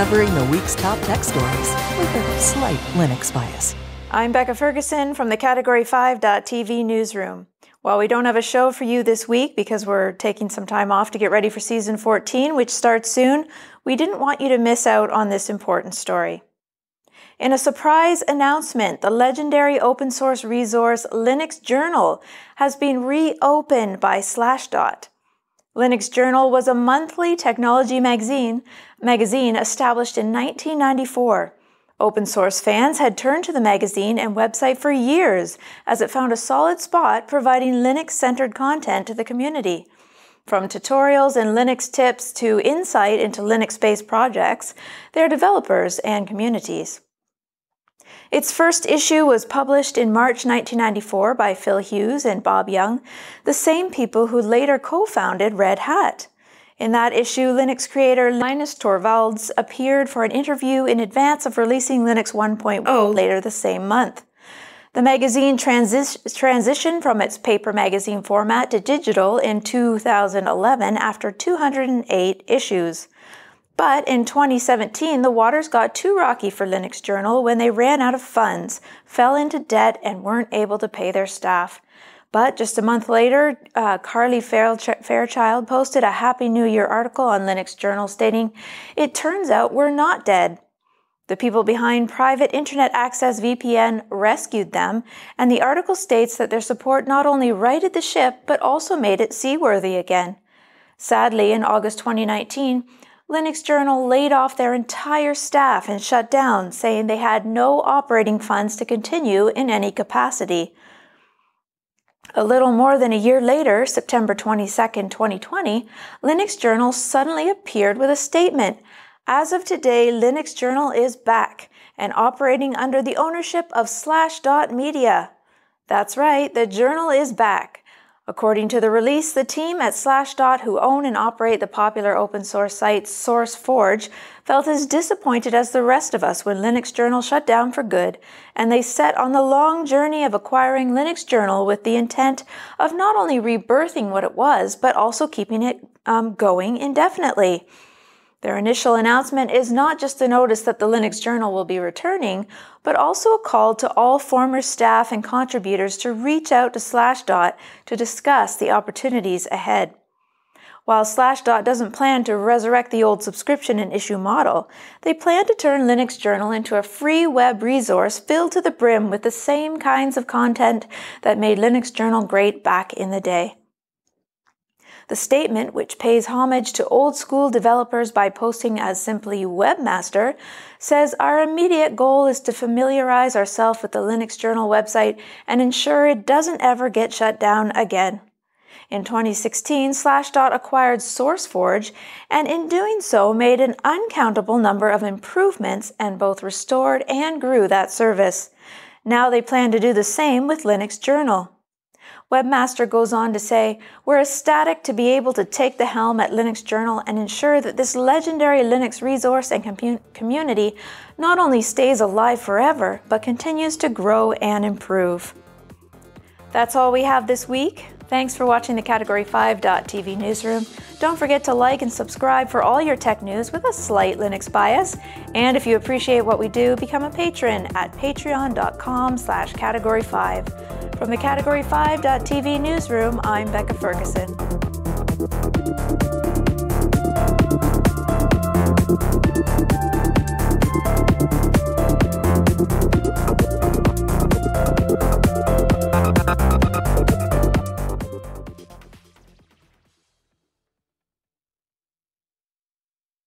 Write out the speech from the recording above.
covering the week's top tech stories with a slight Linux bias. I'm Becca Ferguson from the Category5.tv newsroom. While we don't have a show for you this week because we're taking some time off to get ready for season 14, which starts soon, we didn't want you to miss out on this important story. In a surprise announcement, the legendary open source resource Linux Journal has been reopened by Slashdot. Linux Journal was a monthly technology magazine, magazine established in 1994. Open source fans had turned to the magazine and website for years as it found a solid spot providing Linux centered content to the community. From tutorials and Linux tips to insight into Linux based projects, their developers and communities. Its first issue was published in March 1994 by Phil Hughes and Bob Young, the same people who later co founded Red Hat. In that issue, Linux creator Linus Torvalds appeared for an interview in advance of releasing Linux 1.0 later the same month. The magazine transi transitioned from its paper magazine format to digital in 2011 after 208 issues. But in 2017, the waters got too rocky for Linux Journal when they ran out of funds, fell into debt, and weren't able to pay their staff. But just a month later, uh, Carly Fairchild posted a Happy New Year article on Linux Journal stating, It turns out we're not dead. The people behind Private Internet Access VPN rescued them, and the article states that their support not only righted the ship, but also made it seaworthy again. Sadly, in August 2019, Linux Journal laid off their entire staff and shut down, saying they had no operating funds to continue in any capacity. A little more than a year later, September 22, 2020, Linux Journal suddenly appeared with a statement. As of today, Linux Journal is back and operating under the ownership of Media." That's right, the journal is back. According to the release, the team at Slashdot, who own and operate the popular open source site SourceForge, felt as disappointed as the rest of us when Linux Journal shut down for good, and they set on the long journey of acquiring Linux Journal with the intent of not only rebirthing what it was, but also keeping it um, going indefinitely. Their initial announcement is not just a notice that the Linux Journal will be returning, but also a call to all former staff and contributors to reach out to Slashdot to discuss the opportunities ahead. While Slashdot doesn't plan to resurrect the old subscription and issue model, they plan to turn Linux Journal into a free web resource filled to the brim with the same kinds of content that made Linux Journal great back in the day. The statement, which pays homage to old school developers by posting as simply webmaster, says our immediate goal is to familiarize ourselves with the Linux Journal website and ensure it doesn't ever get shut down again. In 2016, Slashdot acquired SourceForge and in doing so made an uncountable number of improvements and both restored and grew that service. Now they plan to do the same with Linux Journal. Webmaster goes on to say, We're ecstatic to be able to take the helm at Linux Journal and ensure that this legendary Linux resource and community not only stays alive forever, but continues to grow and improve. That's all we have this week. Thanks for watching the Category5.tv newsroom. Don't forget to like and subscribe for all your tech news with a slight Linux bias. And if you appreciate what we do, become a patron at patreon.com slash category5. From the Category 5.tv newsroom, I'm Becca Ferguson.